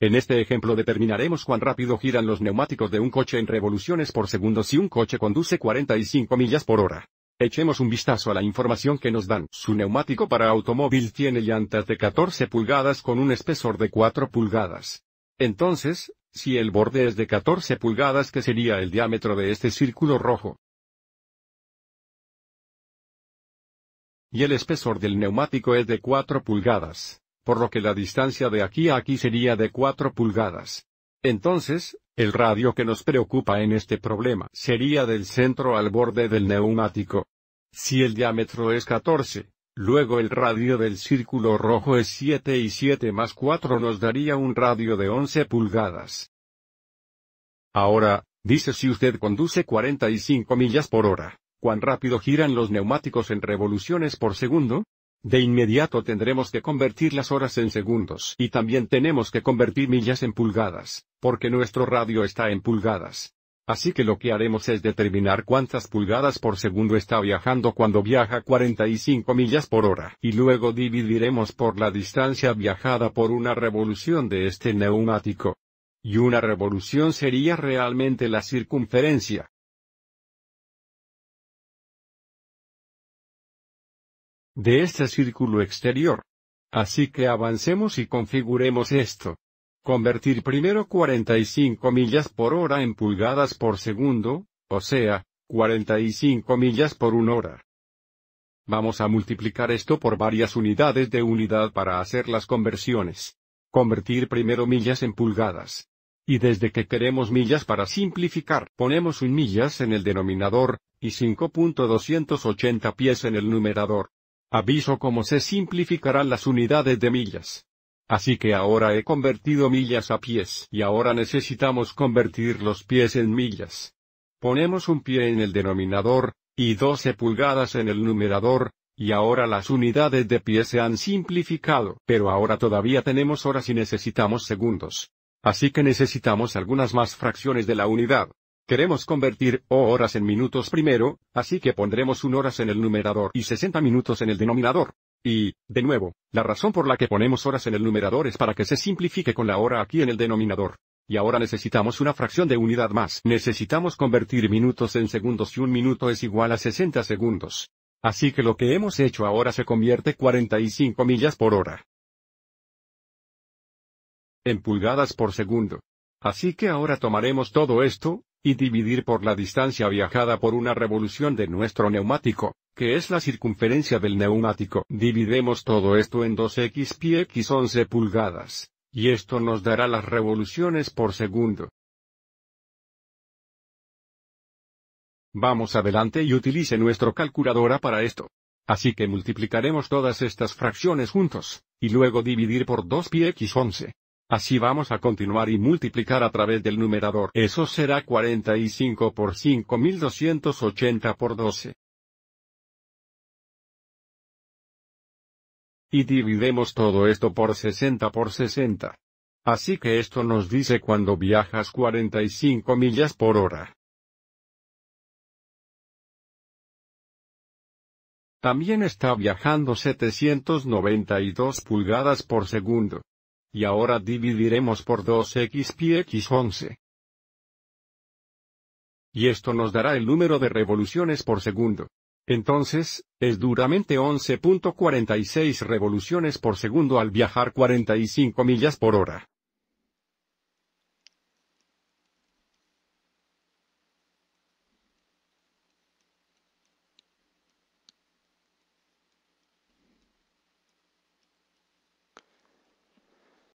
En este ejemplo determinaremos cuán rápido giran los neumáticos de un coche en revoluciones por segundo si un coche conduce 45 millas por hora. Echemos un vistazo a la información que nos dan. Su neumático para automóvil tiene llantas de 14 pulgadas con un espesor de 4 pulgadas. Entonces, si el borde es de 14 pulgadas que sería el diámetro de este círculo rojo. Y el espesor del neumático es de 4 pulgadas por lo que la distancia de aquí a aquí sería de 4 pulgadas. Entonces, el radio que nos preocupa en este problema sería del centro al borde del neumático. Si el diámetro es 14, luego el radio del círculo rojo es 7 y 7 más 4 nos daría un radio de 11 pulgadas. Ahora, dice si usted conduce 45 millas por hora, ¿cuán rápido giran los neumáticos en revoluciones por segundo? De inmediato tendremos que convertir las horas en segundos y también tenemos que convertir millas en pulgadas, porque nuestro radio está en pulgadas. Así que lo que haremos es determinar cuántas pulgadas por segundo está viajando cuando viaja 45 millas por hora. Y luego dividiremos por la distancia viajada por una revolución de este neumático. Y una revolución sería realmente la circunferencia, de este círculo exterior. Así que avancemos y configuremos esto. Convertir primero 45 millas por hora en pulgadas por segundo, o sea, 45 millas por una hora. Vamos a multiplicar esto por varias unidades de unidad para hacer las conversiones. Convertir primero millas en pulgadas. Y desde que queremos millas para simplificar, ponemos un millas en el denominador, y 5.280 pies en el numerador. Aviso cómo se simplificarán las unidades de millas. Así que ahora he convertido millas a pies y ahora necesitamos convertir los pies en millas. Ponemos un pie en el denominador, y 12 pulgadas en el numerador, y ahora las unidades de pies se han simplificado, pero ahora todavía tenemos horas y necesitamos segundos. Así que necesitamos algunas más fracciones de la unidad. Queremos convertir o horas en minutos primero, así que pondremos un horas en el numerador y 60 minutos en el denominador. Y, de nuevo, la razón por la que ponemos horas en el numerador es para que se simplifique con la hora aquí en el denominador. Y ahora necesitamos una fracción de unidad más. Necesitamos convertir minutos en segundos y un minuto es igual a 60 segundos. Así que lo que hemos hecho ahora se convierte 45 millas por hora. En pulgadas por segundo. Así que ahora tomaremos todo esto, y dividir por la distancia viajada por una revolución de nuestro neumático, que es la circunferencia del neumático. Dividemos todo esto en 2x x 11 pulgadas, y esto nos dará las revoluciones por segundo. Vamos adelante y utilice nuestra calculadora para esto. Así que multiplicaremos todas estas fracciones juntos, y luego dividir por 2 pi x 11, Así vamos a continuar y multiplicar a través del numerador. Eso será 45 por 5280 por 12. Y dividimos todo esto por 60 por 60. Así que esto nos dice cuando viajas 45 millas por hora. También está viajando 792 pulgadas por segundo. Y ahora dividiremos por 2x 11 Y esto nos dará el número de revoluciones por segundo. Entonces, es duramente 11.46 revoluciones por segundo al viajar 45 millas por hora.